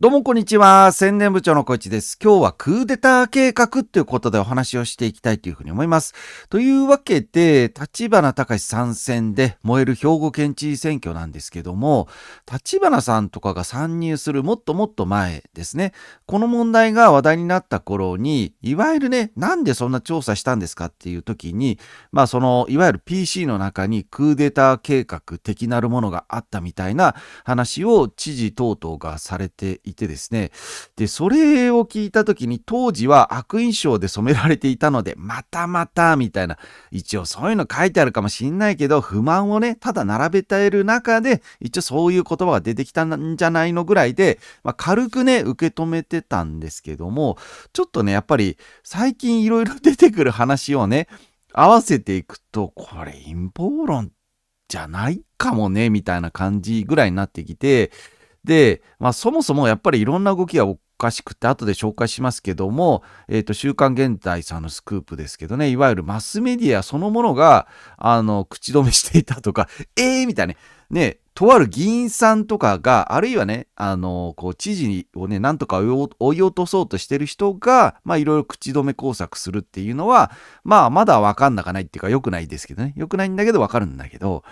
どうもこんにちは。宣伝部長の小市です。今日はクーデター計画ということでお話をしていきたいというふうに思います。というわけで、立花隆参戦で燃える兵庫県知事選挙なんですけども、立花さんとかが参入するもっともっと前ですね。この問題が話題になった頃に、いわゆるね、なんでそんな調査したんですかっていう時に、まあその、いわゆる PC の中にクーデター計画的なるものがあったみたいな話を知事等々がされていいてですね、で、それを聞いた時に当時は悪印象で染められていたので、またまたみたいな、一応そういうの書いてあるかもしんないけど、不満をね、ただ並べてえる中で、一応そういう言葉が出てきたんじゃないのぐらいで、まあ、軽くね、受け止めてたんですけども、ちょっとね、やっぱり最近いろいろ出てくる話をね、合わせていくと、これ陰謀論じゃないかもね、みたいな感じぐらいになってきて、で、まあ、そもそもやっぱりいろんな動きがおかしくて、後で紹介しますけども、えっ、ー、と、週刊現代さんのスクープですけどね、いわゆるマスメディアそのものが、あの、口止めしていたとか、え えー、みたいなね、ね、とある議員さんとかが、あるいはね、あの、こう、知事をね、なんとか追い落とそうとしてる人が、まあ、いろいろ口止め工作するっていうのは、まあ、まだわかんなかないっていうか、良くないですけどね。良くないんだけど、わかるんだけど、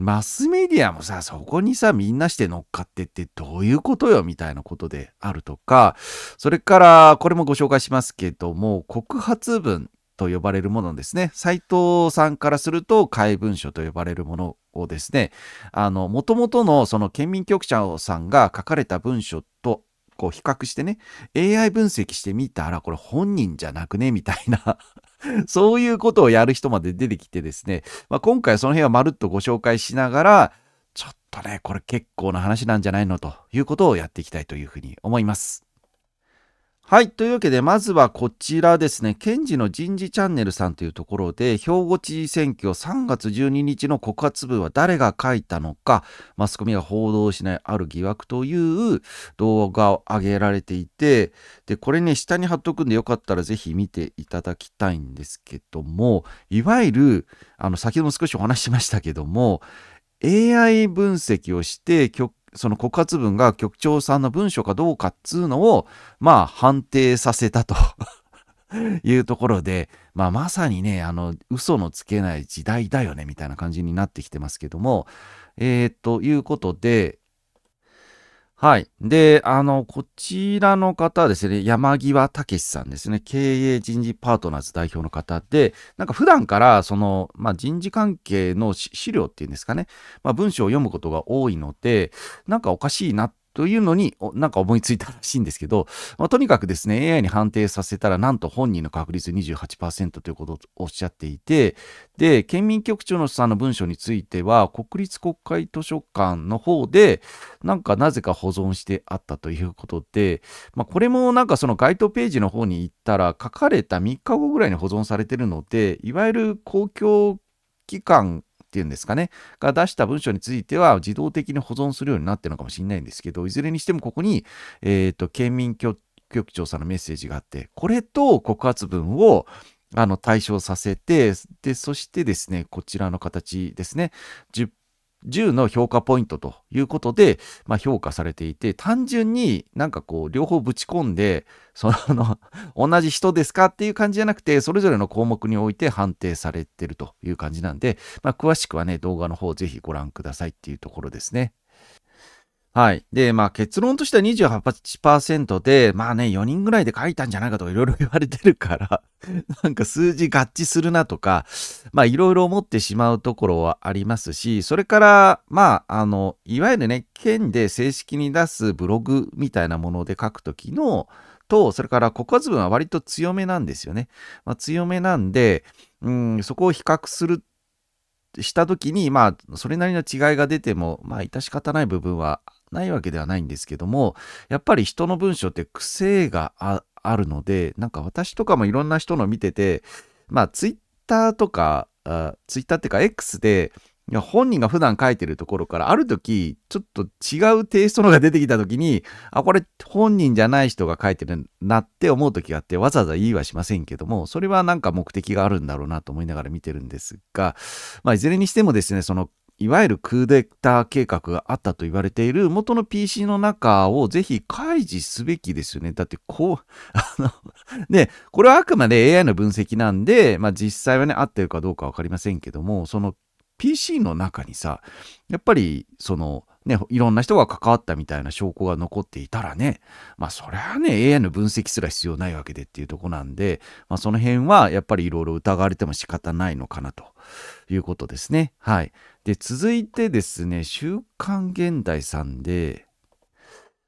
マスメディアもさ、そこにさ、みんなして乗っかってってどういうことよみたいなことであるとか、それから、これもご紹介しますけども、告発文と呼ばれるものですね、斎藤さんからすると、怪文書と呼ばれるものをですね、あの、もともとのその県民局長さんが書かれた文書とこう比較してね、AI 分析してみたら、これ本人じゃなくねみたいな そういうことをやる人まで出てきてですね、まあ、今回その辺はまるっとご紹介しながら、ちょっとね、これ結構な話なんじゃないのということをやっていきたいというふうに思います。はい。というわけで、まずはこちらですね。検事の人事チャンネルさんというところで、兵庫知事選挙3月12日の告発文は誰が書いたのか、マスコミが報道しないある疑惑という動画を上げられていて、で、これね、下に貼っとくんでよかったらぜひ見ていただきたいんですけども、いわゆる、あの、先ほども少しお話ししましたけども、AI 分析をして極その告発文が局長さんの文書かどうかっつうのを、まあ、判定させたと いうところで、まあ、まさにね、あの、嘘のつけない時代だよね、みたいな感じになってきてますけども、えー、ということで、はい。で、あの、こちらの方はですね、山際武さんですね、経営人事パートナーズ代表の方で、なんか普段から、その、まあ、人事関係の資料っていうんですかね、まあ、文章を読むことが多いので、なんかおかしいなっというのに、なんか思いついたらしいんですけど、まあ、とにかくですね、AI に判定させたら、なんと本人の確率28%ということをおっしゃっていて、で、県民局長のさんの文書については、国立国会図書館の方で、なんかなぜか保存してあったということで、まあ、これもなんかその該当ページの方に行ったら、書かれた3日後ぐらいに保存されてるので、いわゆる公共機関っていうんですかね、が出した文章については自動的に保存するようになってるのかもしれないんですけど、いずれにしてもここに、えっ、ー、と、県民局長さんのメッセージがあって、これと告発文をあの対象させて、で、そしてですね、こちらの形ですね、10の評価ポイントということで、まあ、評価されていて、単純になんかこう、両方ぶち込んで、その 同じ人ですかっていう感じじゃなくて、それぞれの項目において判定されてるという感じなんで、まあ、詳しくはね、動画の方ぜひご覧くださいっていうところですね。はい。で、まあ結論としては28%で、まあね、4人ぐらいで書いたんじゃないかとかいろいろ言われてるから なんか数字合致するなとか、まあいろいろ思ってしまうところはありますし、それから、まあ、あの、いわゆるね、県で正式に出すブログみたいなもので書くときの、と、それから告発文は割と強めなんですよね。まあ、強めなんで、うん、そこを比較するしたときにまあそれなりの違いが出てもまあ致し方ない部分はないわけではないんですけども、やっぱり人の文章って癖があるので、なんか私とかもいろんな人の見てて、まあ、ツイッターとか、あツイッターっていうか X で、いや本人が普段書いてるところからある時ちょっと違うテイストのが出てきた時にあこれ本人じゃない人が書いてるなって思う時があってわざわざ言いはしませんけどもそれはなんか目的があるんだろうなと思いながら見てるんですが、まあ、いずれにしてもですねそのいわゆるクーデター計画があったと言われている元の PC の中をぜひ開示すべきですよね。だってこう、あのね、これはあくまで AI の分析なんで、まあ実際はね、合ってるかどうかわかりませんけども、その PC の中にさ、やっぱりそのね、いろんな人が関わったみたいな証拠が残っていたらね、まあそれはね、AI の分析すら必要ないわけでっていうとこなんで、まあその辺はやっぱりいろいろ疑われても仕方ないのかなということですね。はい。で、続いてですね、週刊現代さんで、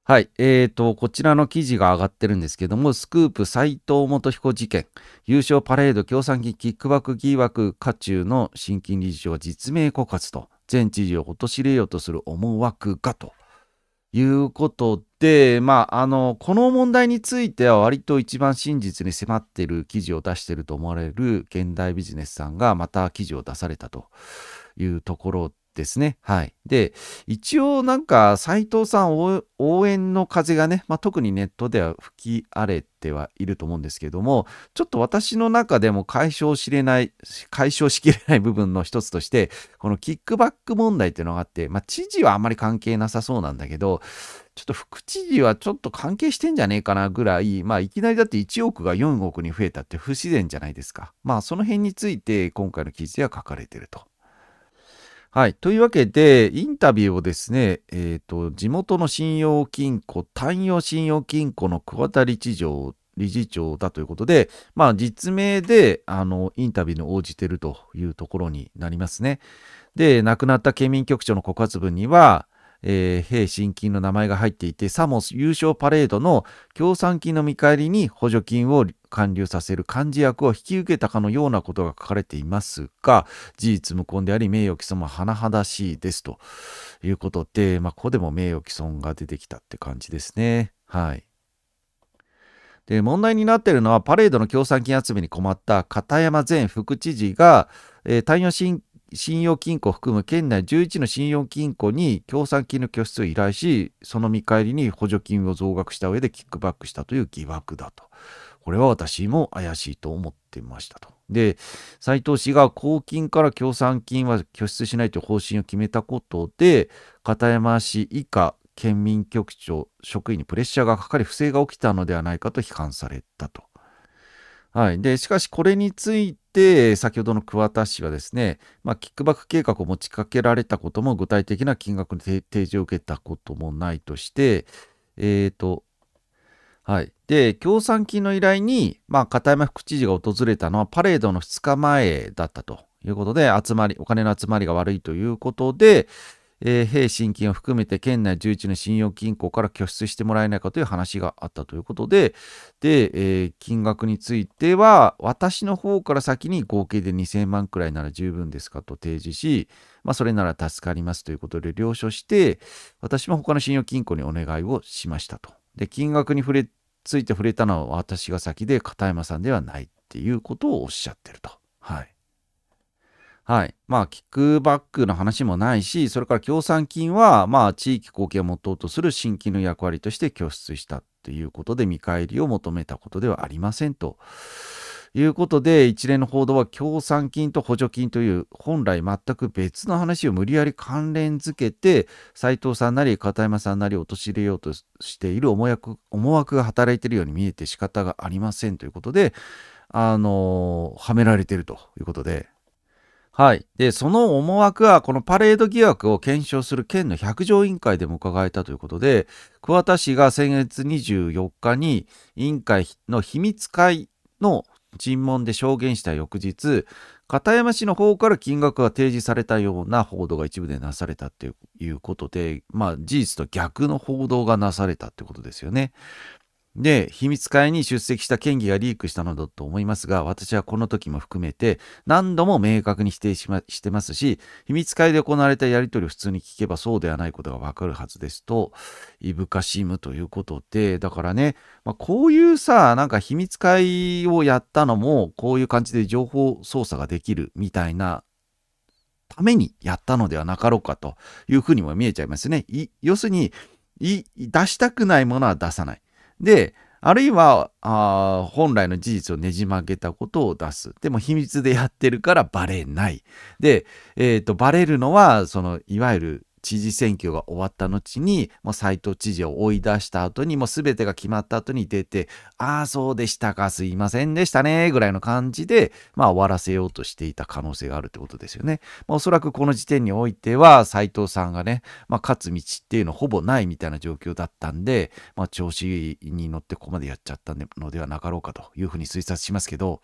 はい、えーと、こちらの記事が上がってるんですけども、スクープ斎藤元彦事件、優勝パレード協賛金キックバック疑惑渦中の新金理事長実名告発と前知事を陥れようとする思惑がということで、まあ、あのこの問題については割と一番真実に迫っている記事を出していると思われる現代ビジネスさんがまた記事を出されたというところですね。はい。で、一応なんか斎藤さん応援の風がね、まあ、特にネットでは吹き荒れてはいると思うんですけども、ちょっと私の中でも解消しれない、解消しきれない部分の一つとして、このキックバック問題っていうのがあって、まあ、知事はあまり関係なさそうなんだけど、ちょっと副知事はちょっと関係してんじゃねえかなぐらい、まあいきなりだって1億が4億に増えたって不自然じゃないですか。まあその辺について今回の記事では書かれてると。はい。というわけで、インタビューをですね、えっ、ー、と、地元の信用金庫、単用信用金庫の桑田理事長、理事長だということで、まあ、実名で、あの、インタビューに応じてるというところになりますね。で、亡くなった県民局長の告発文には、えー、兵新金の名前が入っていて、サモス優勝パレードの協賛金の見返りに補助金を還流させる幹事役を引き受けたかのようなことが書かれていますが、事実無根であり、名誉毀損も甚だしいですということで、まあ、ここでも名誉毀損が出てきたって感じですね。はい。で問題になっているのはパレードの協賛金集めに困った片山前副知事が、えー、太陽新信用金庫を含む県内11の信用金庫に協賛金の拠出を依頼し、その見返りに補助金を増額した上でキックバックしたという疑惑だと。これは私も怪しいと思ってましたと。で、斎藤氏が公金から協賛金は拠出しないという方針を決めたことで、片山氏以下県民局長職員にプレッシャーがかかり不正が起きたのではないかと批判されたと。はい、でしかし、これについて、先ほどの桑田氏はですね、まあ、キックバック計画を持ちかけられたことも、具体的な金額の提示を受けたこともないとして、えーとはい、で協賛金の依頼に、まあ、片山副知事が訪れたのは、パレードの2日前だったということで、集まりお金の集まりが悪いということで、えー、平信金を含めて県内11の信用金庫から拠出してもらえないかという話があったということで、で、えー、金額については、私の方から先に合計で2000万くらいなら十分ですかと提示し、まあ、それなら助かりますということで了承して、私も他の信用金庫にお願いをしましたと。で、金額に触れ、ついて触れたのは私が先で、片山さんではないっていうことをおっしゃってると。はい。はい。まあ、キックバックの話もないし、それから協賛金は、まあ、地域貢献を持とうとする新規の役割として拠出したということで、見返りを求めたことではありませんと。いうことで、一連の報道は協賛金と補助金という本来全く別の話を無理やり関連づけて、斎藤さんなり片山さんなりを陥れようとしている思惑が働いているように見えて仕方がありませんということで、あのはめられているということで、はい。で、その思惑は、このパレード疑惑を検証する県の百条委員会でも伺えたということで、桑田氏が先月24日に委員会の秘密会の尋問で証言した翌日、片山氏の方から金額が提示されたような報道が一部でなされたということで、まあ事実と逆の報道がなされたということですよね。で、秘密会に出席した県議がリークしたのだと思いますが、私はこの時も含めて何度も明確に否定し,、ま、してますし、秘密会で行われたやり取りを普通に聞けばそうではないことがわかるはずですと、いぶかしむということで、だからね、まあ、こういうさ、なんか秘密会をやったのも、こういう感じで情報操作ができるみたいなためにやったのではなかろうかというふうにも見えちゃいますね。要するに、出したくないものは出さない。で、あるいは、あ本来の事実をねじ曲げたことを出す。でも秘密でやってるからバレない。で、えっ、ー、と、バレるのは、その、いわゆる知事選挙が終わった後に、もう斎藤知事を追い出した後に、もう全てが決まった後に出て、ああ、そうでしたか、すいませんでしたね、ぐらいの感じで、まあ終わらせようとしていた可能性があるってことですよね。まあ、おそらくこの時点においては、斎藤さんがね、まあ勝つ道っていうのほぼないみたいな状況だったんで、まあ調子に乗ってここまでやっちゃったのではなかろうかというふうに推察しますけど、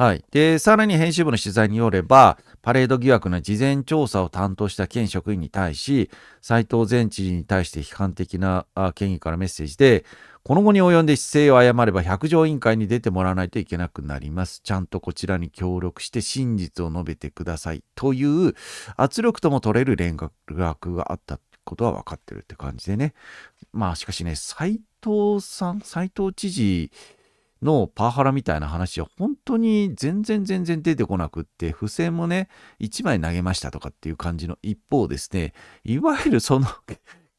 はい、でさらに編集部の取材によればパレード疑惑の事前調査を担当した県職員に対し斎藤前知事に対して批判的な県議からメッセージでこの後に及んで姿勢を誤れば百条委員会に出てもらわないといけなくなります。ちゃんとこちらに協力して真実を述べてください。という圧力とも取れる連絡があったことは分かってるって感じでね。まあしかしね、斎藤さん、斎藤知事、のパワハラみたいな話は本当に全然全然出てこなくって、付箋もね、1枚投げましたとかっていう感じの一方ですね、いわゆるその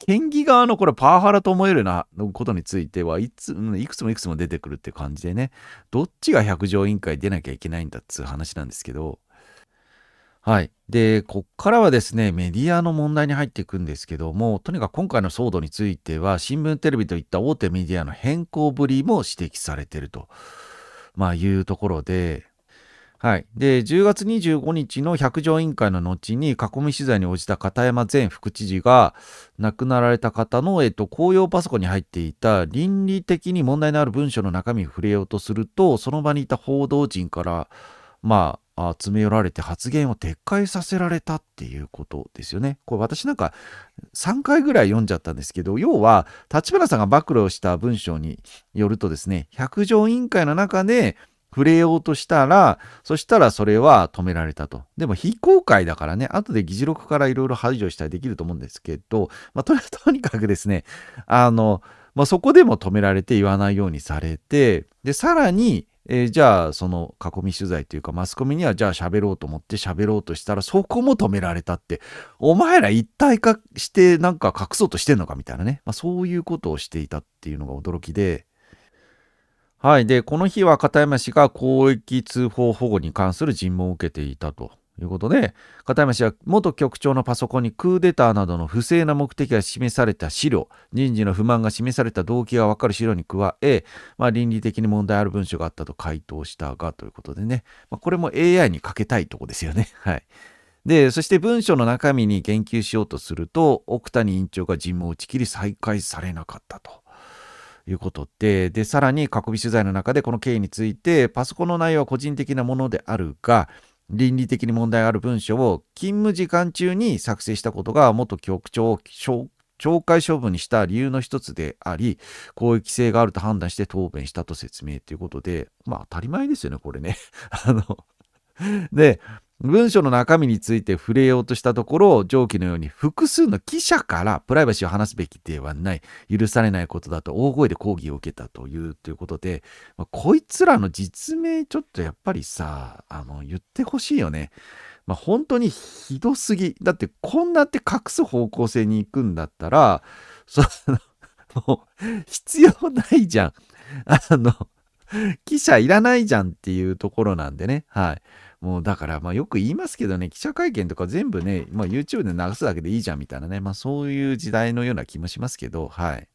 県議側のこれパワハラと思えるな、のことについてはいつ、いくつもいくつも出てくるって感じでね、どっちが百条委員会出なきゃいけないんだっつう話なんですけど、はい。で、こっからはですね、メディアの問題に入っていくんですけども、とにかく今回の騒動については、新聞、テレビといった大手メディアの変更ぶりも指摘されていると、まあ、いうところで、はい。で、10月25日の百条委員会の後に囲み取材に応じた片山前副知事が亡くなられた方の、えっと、公用パソコンに入っていた倫理的に問題のある文書の中身に触れようとすると、その場にいた報道陣から、まあ、詰め寄られて発言を撤回させられたっていうことですよね。これ私なんか3回ぐらい読んじゃったんですけど、要は立花さんが暴露した文章によるとですね、百条委員会の中で触れようとしたら、そしたらそれは止められたと。でも非公開だからね、後で議事録からいろいろ排除したりできると思うんですけど、まあ、とにかくですね、あの、まあ、そこでも止められて言わないようにされて、で、さらに、えー、じゃあその囲み取材というかマスコミにはじゃあ喋ろうと思って喋ろうとしたらそこも止められたってお前ら一体化してなんか隠そうとしてんのかみたいなね、まあ、そういうことをしていたっていうのが驚きで。はい。で、この日は片山氏が公益通報保護に関する尋問を受けていたと。いうことで、片山氏は元局長のパソコンにクーデターなどの不正な目的が示された資料、人事の不満が示された動機がわかる資料に加え、まあ、倫理的に問題ある文書があったと回答したがということでね、まあ、これも AI にかけたいとこですよね。はい。で、そして文書の中身に言及しようとすると、奥谷委員長が尋問を打ち切り再開されなかったと。いうことで、で、さらに囲み取材の中でこの経緯について、パソコンの内容は個人的なものであるが、倫理的に問題がある文書を勤務時間中に作成したことが元局長を懲戒処分にした理由の一つであり、こういう規制があると判断して答弁したと説明ということで、まあ当たり前ですよね、これね。あの、で、文書の中身について触れようとしたところ、上記のように複数の記者からプライバシーを話すべきではない、許されないことだと大声で抗議を受けたというということで、まあ、こいつらの実名ちょっとやっぱりさ、あの、言ってほしいよね。まあ、本当にひどすぎ。だってこんなって隠す方向性に行くんだったら、その、もう必要ないじゃん。あの、記者いらないじゃんっていうところなんでね。はい。もうだから、まあよく言いますけどね、記者会見とか全部ね、まあ YouTube で流すだけでいいじゃんみたいなね、まあそういう時代のような気もしますけど、はい。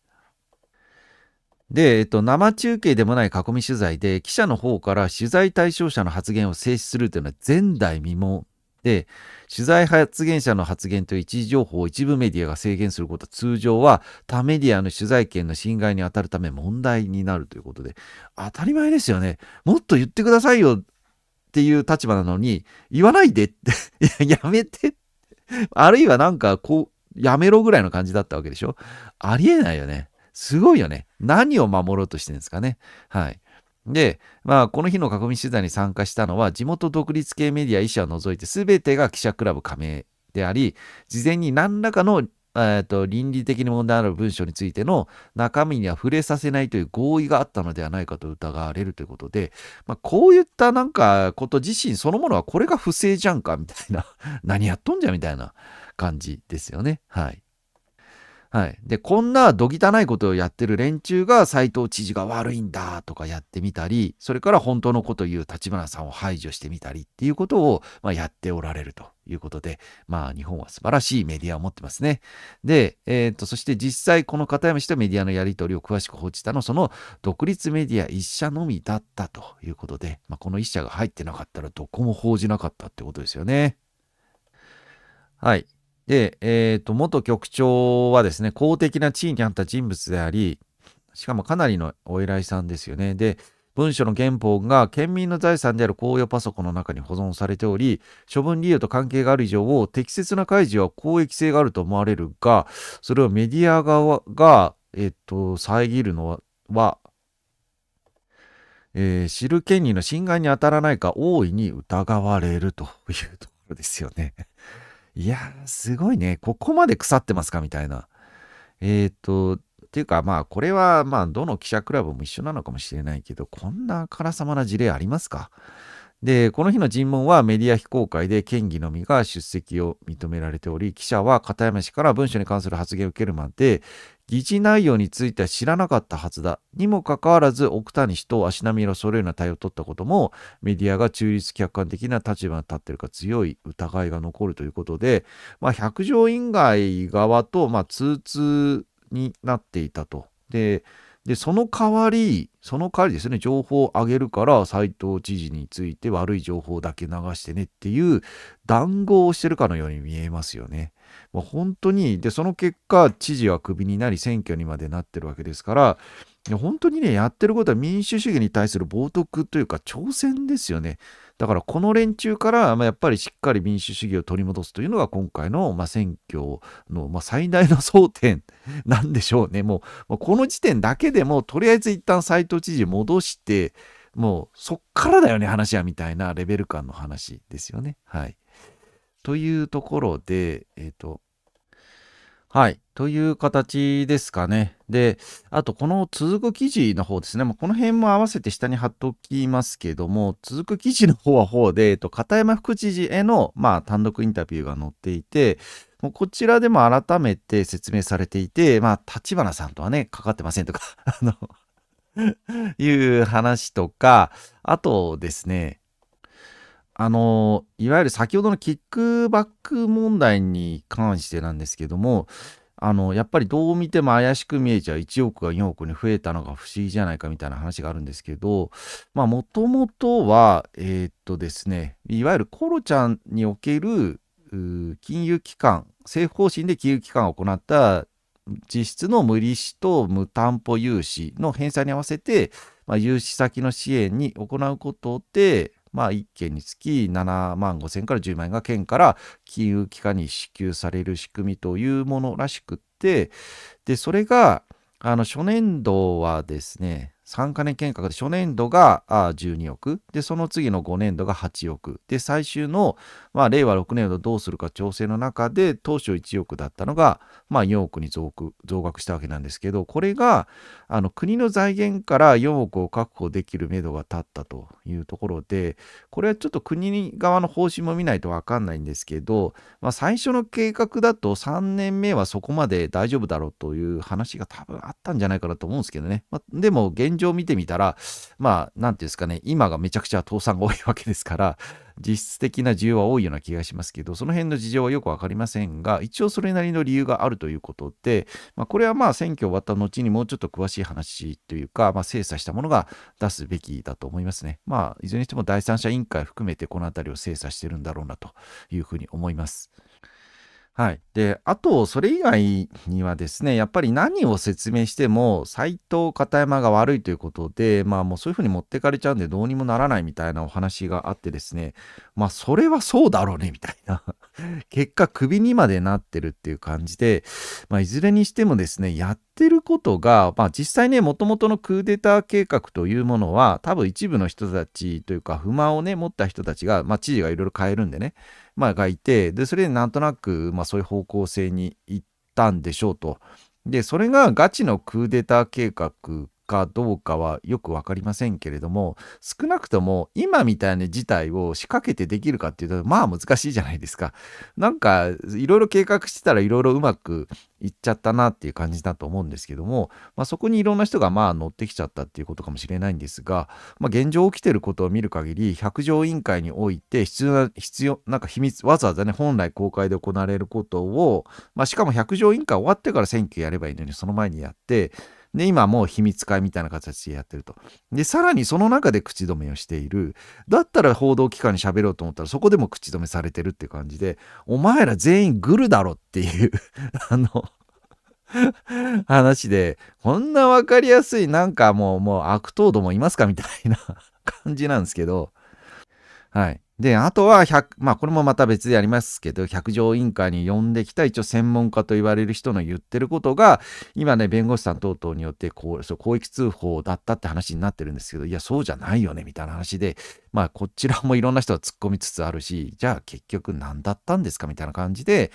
で、えっと、生中継でもない囲み取材で、記者の方から取材対象者の発言を制止するというのは前代未聞で、取材発言者の発言と一時情報を一部メディアが制限することは通常は他メディアの取材権の侵害に当たるため問題になるということで、当たり前ですよね。もっと言ってくださいよ。っていう立場なのに、言わないでって やめてあるいはなんかこう、やめろぐらいの感じだったわけでしょありえないよね。すごいよね。何を守ろうとしてるんですかね。はい。で、まあ、この日の囲み取材に参加したのは、地元独立系メディア医師を除いて全てが記者クラブ加盟であり、事前に何らかのえーと、倫理的に問題のある文章についての中身には触れさせないという合意があったのではないかと疑われるということで、まあ、こういったなんかこと自身そのものはこれが不正じゃんかみたいな 何やっとんじゃみたいな感じですよね。はい。はい、でこんなどぎたないことをやってる連中が斎藤知事が悪いんだとかやってみたりそれから本当のこと言う立花さんを排除してみたりっていうことを、まあ、やっておられるということで、まあ、日本は素晴らしいメディアを持ってますね。で、えーと、とそして実際この片山氏とメディアのやり取りを詳しく報じたのその独立メディア1社のみだったということで、まあ、この1社が入ってなかったらどこも報じなかったってことですよね。はい。で、えっ、ー、と、元局長はですね、公的な地位にあった人物であり、しかもかなりのお偉いさんですよね。で、文書の原本が県民の財産である公用パソコンの中に保存されており、処分理由と関係がある以上を適切な開示は公益性があると思われるが、それをメディア側が、えっ、ー、と、遮るのは、えー、知る権利の侵害に当たらないか大いに疑われるというところですよね。いや、すごいね。ここまで腐ってますかみたいな。えっ、と、っていうかまあこれはまあどの記者クラブも一緒なのかもしれないけどこんなあからさまな事例ありますかでこの日の尋問はメディア非公開で県議のみが出席を認められており記者は片山氏から文書に関する発言を受けるまで、議事内容については知らなかったはずだ。にもかかわらず、奥谷氏と足並みを揃えるような対応を取ったことも、メディアが中立客観的な立場に立っているか強い疑いが残るということで、まあ、百条院外側と、まあ、通通になっていたと。で、で、その代わり、その代わりですね、情報を上げるから、斎藤知事について悪い情報だけ流してねっていう談合をしてるかのように見えますよね。もう本当に、で、その結果、知事はクビになり、選挙にまでなってるわけですから、本当にね、やってることは民主主義に対する冒涜というか、挑戦ですよね。だからこの連中から、まあ、やっぱりしっかり民主主義を取り戻すというのが今回の、まあ、選挙の、まあ、最大の争点 なんでしょうね。もう、この時点だけでも、とりあえず一旦斎藤知事戻して、もうそっからだよね、話はみたいなレベル感の話ですよね。はい。というところで、えっ、ー、と、はい。という形ですかね。で、あと、この続く記事の方ですね。まあ、この辺も合わせて下に貼っときますけども、続く記事の方は方で、えっと、片山副知事への、まあ、単独インタビューが載っていて、もうこちらでも改めて説明されていて、まあ、立花さんとはね、かかってませんとか、あのいう話とか、あとですね、あのいわゆる先ほどのキックバック問題に関してなんですけどもあのやっぱりどう見ても怪しく見えちゃう1億が4億に増えたのが不思議じゃないかみたいな話があるんですけどまあもともとはえー、っとですねいわゆるコロちゃんにおける金融機関政府方針で金融機関を行った実質の無利子と無担保融資の返済に合わせて、まあ、融資先の支援に行うことで、まあ、1件につき7万5千から10万円が県から金融機関に支給される仕組みというものらしくってでそれがあの初年度はですね3カ年計画で初年度が12億、で、その次の5年度が8億、で、最終の、まあ、令和6年度どうするか調整の中で、当初1億だったのが、まあ、4億に増額したわけなんですけど、これが、あの、国の財源から4億を確保できるめどが立ったというところで、これはちょっと国側の方針も見ないと分かんないんですけど、まあ、最初の計画だと3年目はそこまで大丈夫だろうという話が多分あったんじゃないかなと思うんですけどね。まあ、でも、現状を見てみたら、まあ、なんていうんですかね、今がめちゃくちゃ倒産が多いわけですから、実質的な需要は多いような気がしますけど、その辺の事情はよくわかりませんが、一応それなりの理由があるということで、まあ、これはまあ選挙終わった後にもうちょっと詳しい話というか、まあ、精査したものが出すべきだと思いますね。まあ、いずれにしても第三者委員会含めてこのあたりを精査してるんだろうなというふうに思います。はい、であとそれ以外にはですねやっぱり何を説明しても斎藤片山が悪いということでまあもうそういうふうに持ってかれちゃうんでどうにもならないみたいなお話があってですねまあそれはそうだろうねみたいな 結果クビにまでなってるっていう感じで、まあ、いずれにしてもですねやっってることが、まあ、実際ねもともとのクーデター計画というものは多分一部の人たちというか不満をね持った人たちが、まあ、知事がいろいろ変えるんでね、まあ、がいてでそれでなんとなく、まあ、そういう方向性に行ったんでしょうと。でそれがガチのクーデター計画かどうかはよく分かりませんけれども少なくとも今みたいな事態を仕掛けてできるかっていうとまあ難しいじゃないですかなんかいろいろ計画してたらいろいろうまくいっちゃったなっていう感じだと思うんですけども、まあ、そこにいろんな人がまあ乗ってきちゃったっていうことかもしれないんですが、まあ、現状起きてることを見る限り百条委員会において必要な必要なんか秘密わざわざね本来公開で行われることを、まあ、しかも百条委員会終わってから選挙やればいいのにその前にやってで、今もう秘密会みたいな形でやってると。で、さらにその中で口止めをしている。だったら報道機関に喋ろうと思ったらそこでも口止めされてるって感じで、お前ら全員グルだろっていう あの話で、こんなわかりやすい、なんかもう、もう悪党どもいますかみたいな感じなんですけど、はい。で、あとは100、まあこれもまた別でやりますけど、百条委員会に呼んできた一応専門家と言われる人の言ってることが、今ね、弁護士さん等々によってこうそう広域通報だったって話になってるんですけど、いや、そうじゃないよね、みたいな話で、まあこちらもいろんな人が突っ込みつつあるし、じゃあ結局何だったんですかみたいな感じで、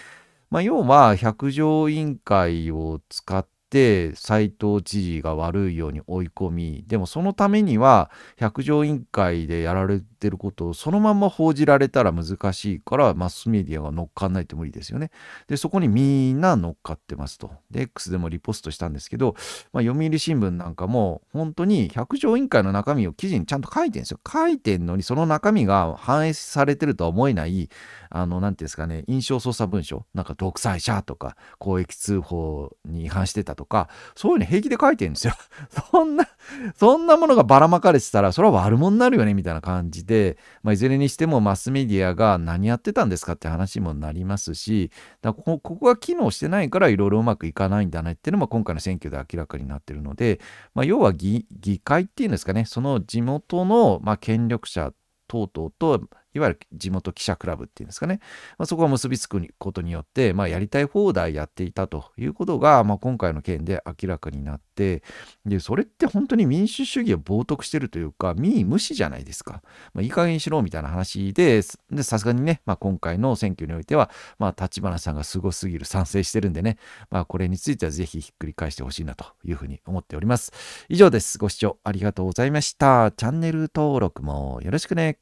まあ要は百条委員会を使って斎藤知事が悪いように追い込みでもそのためには百条委員会でやられてることをそのまま報じられたら難しいからマスメディアが乗っかんないと無理ですよね。でそこにみんな乗っかってますと。で X でもリポストしたんですけど、まあ、読売新聞なんかも本当に百条委員会の中身を記事にちゃんと書いてるんですよ。書いてんのにその中身が反映されてるとは思えないあの何て言うんですかね印象操作文書なんか独裁者とか公益通報に違反してたとかとか、そういうの平気で書いてるんですよ。そんな、そんなものがばらまかれてたら、それは悪者になるよね、みたいな感じで、まあ、いずれにしてもマスメディアが何やってたんですかって話もなりますし、だここが機能してないからいろいろうまくいかないんだねっていうのも今回の選挙で明らかになってるので、まあ、要は議会っていうんですかね、その地元の、ま権力者等々と、いわゆる地元記者クラブっていうんですかね、まあ、そこが結びつくことによって、まあ、やりたい放題やっていたということが、まあ、今回の件で明らかになってでそれって本当に民主主義を冒涜してるというか民意無視じゃないですか、まあ、いい加減にしろみたいな話でさすがにね、まあ、今回の選挙においては、まあ、立花さんがすごすぎる賛成してるんでね、まあ、これについてはぜひひっくり返してほしいなというふうに思っております以上ですご視聴ありがとうございましたチャンネル登録もよろしくね